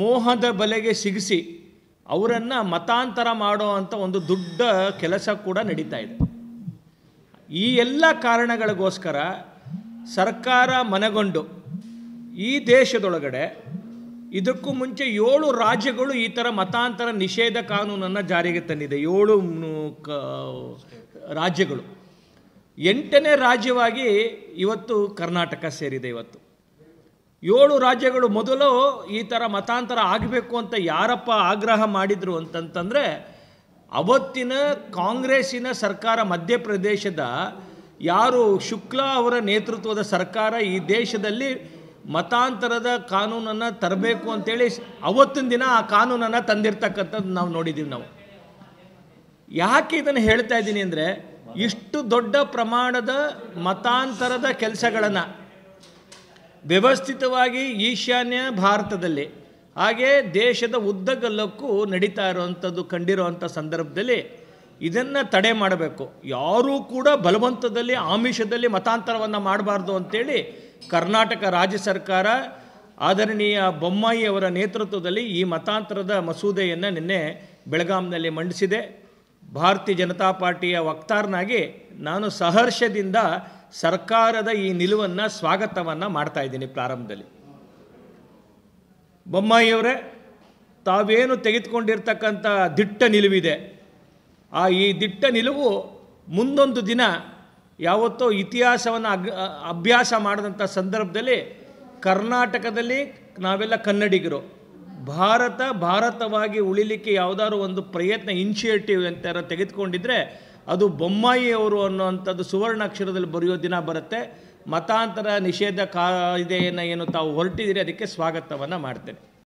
ಮೋಹದ ಬಲೆಗೆ ಸಿಗಿಸಿ ಅವರನ್ನು ಮತಾಂತರ ಮಾಡೋ ಅಂಥ ಒಂದು ದೊಡ್ಡ ಕೆಲಸ ಕೂಡ ನಡೀತಾ ಇದೆ ಈ ಎಲ್ಲ ಕಾರಣಗಳಿಗೋಸ್ಕರ ಸರ್ಕಾರ ಮನಗೊಂಡು ಈ ದೇಶದೊಳಗಡೆ ಇದಕ್ಕೂ ಮುಂಚೆ ಏಳು ರಾಜ್ಯಗಳು ಈ ಥರ ಮತಾಂತರ ನಿಷೇಧ ಕಾನೂನನ್ನು ಜಾರಿಗೆ ತಂದಿದೆ ಏಳು ಕ ರಾಜ್ಯಗಳು ಎಂಟನೇ ರಾಜ್ಯವಾಗಿ ಇವತ್ತು ಕರ್ನಾಟಕ ಸೇರಿದೆ ಇವತ್ತು ಏಳು ರಾಜ್ಯಗಳು ಮೊದಲು ಈ ಥರ ಮತಾಂತರ ಆಗಬೇಕು ಅಂತ ಯಾರಪ್ಪ ಆಗ್ರಹ ಮಾಡಿದರು ಅಂತಂತಂದರೆ ಅವತ್ತಿನ ಕಾಂಗ್ರೆಸ್ಸಿನ ಸರ್ಕಾರ ಮಧ್ಯಪ್ರದೇಶದ ಯಾರು ಶುಕ್ಲಾ ಅವರ ನೇತೃತ್ವದ ಸರ್ಕಾರ ಈ ದೇಶದಲ್ಲಿ ಮತಾಂತರದ ಕಾನೂನನ್ನು ತರಬೇಕು ಅಂತೇಳಿ ಅವತ್ತಿನ ದಿನ ಆ ಕಾನೂನನ್ನು ತಂದಿರ್ತಕ್ಕಂಥದ್ದು ನಾವು ನೋಡಿದ್ದೀವಿ ನಾವು ಯಾಕೆ ಇದನ್ನು ಹೇಳ್ತಾ ಇದ್ದೀನಿ ಅಂದರೆ ಇಷ್ಟು ದೊಡ್ಡ ಪ್ರಮಾಣದ ಮತಾಂತರದ ಕೆಲಸಗಳನ್ನು ವ್ಯವಸ್ಥಿತವಾಗಿ ಈಶಾನ್ಯ ಭಾರತದಲ್ಲಿ ಹಾಗೇ ದೇಶದ ಉದ್ದಗಲಕ್ಕೂ ನಡೀತಾ ಇರುವಂಥದ್ದು ಕಂಡಿರುವಂಥ ಸಂದರ್ಭದಲ್ಲಿ ಇದನ್ನು ತಡೆ ಮಾಡಬೇಕು ಯಾರೂ ಕೂಡ ಬಲವಂತದಲ್ಲಿ ಆಮಿಷದಲ್ಲಿ ಮತಾಂತರವನ್ನು ಮಾಡಬಾರ್ದು ಅಂಥೇಳಿ ಕರ್ನಾಟಕ ರಾಜ್ಯ ಸರ್ಕಾರ ಆದರಣೀಯ ಬೊಮ್ಮಾಯಿ ಅವರ ನೇತೃತ್ವದಲ್ಲಿ ಈ ಮತಾಂತರದ ಮಸೂದೆಯನ್ನು ನಿನ್ನೆ ಬೆಳಗಾಂನಲ್ಲಿ ಮಂಡಿಸಿದೆ ಭಾರತೀಯ ಜನತಾ ಪಾರ್ಟಿಯ ವಕ್ತಾರನಾಗಿ ನಾನು ಸಹರ್ಷದಿಂದ ಸರ್ಕಾರದ ಈ ನಿಲುವನ್ನು ಸ್ವಾಗತವನ್ನು ಮಾಡ್ತಾ ಇದ್ದೀನಿ ಪ್ರಾರಂಭದಲ್ಲಿ ಬೊಮ್ಮಾಯಿಯವರೇ ತಾವೇನು ತೆಗೆದುಕೊಂಡಿರ್ತಕ್ಕಂಥ ದಿಟ್ಟ ನಿಲುವಿದೆ ಆ ಈ ದಿಟ್ಟ ನಿಲುವು ಮುಂದೊಂದು ದಿನ ಯಾವತ್ತೋ ಇತಿಹಾಸವನ್ನು ಅಗ್ ಅಭ್ಯಾಸ ಮಾಡಿದಂಥ ಸಂದರ್ಭದಲ್ಲಿ ಕರ್ನಾಟಕದಲ್ಲಿ ನಾವೆಲ್ಲ ಕನ್ನಡಿಗರು ಭಾರತ ಭಾರತವಾಗಿ ಉಳಿಲಿಕ್ಕೆ ಯಾವುದಾದ್ರು ಒಂದು ಪ್ರಯತ್ನ ಇನಿಷಿಯೇಟಿವ್ ಅಂತಾರ ತೆಗೆದುಕೊಂಡಿದ್ರೆ ಅದು ಬೊಮ್ಮಾಯಿಯವರು ಅನ್ನುವಂಥದ್ದು ಸುವರ್ಣಾಕ್ಷರದಲ್ಲಿ ಬರೆಯೋ ದಿನ ಬರುತ್ತೆ ಮತಾಂತರ ನಿಷೇಧ ಕಾಯ್ದೆಯನ್ನು ಏನು ತಾವು ಹೊರಟಿದ್ದೀರಿ ಅದಕ್ಕೆ ಸ್ವಾಗತವನ್ನು ಮಾಡ್ತೇನೆ